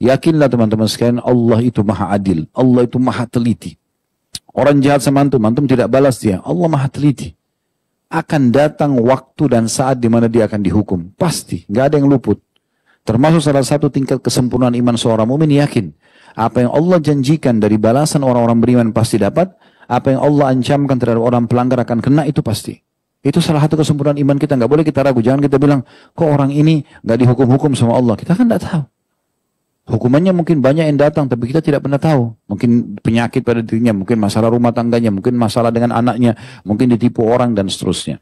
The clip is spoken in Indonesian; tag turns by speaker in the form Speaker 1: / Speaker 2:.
Speaker 1: Yakinlah teman-teman sekalian, Allah itu maha adil. Allah itu maha teliti. Orang jahat sama antum, antum tidak balas dia. Allah maha teliti. Akan datang waktu dan saat di mana dia akan dihukum. Pasti, nggak ada yang luput. Termasuk salah satu tingkat kesempurnaan iman seorang mumin yakin. Apa yang Allah janjikan dari balasan orang-orang beriman pasti dapat. Apa yang Allah ancamkan terhadap orang pelanggar akan kena itu pasti. Itu salah satu kesempurnaan iman kita. Nggak boleh kita ragu. Jangan kita bilang, kok orang ini nggak dihukum-hukum sama Allah. Kita kan nggak tahu. Hukumannya mungkin banyak yang datang, tapi kita tidak pernah tahu. Mungkin penyakit pada dirinya, mungkin masalah rumah tangganya, mungkin masalah dengan anaknya, mungkin ditipu orang dan seterusnya.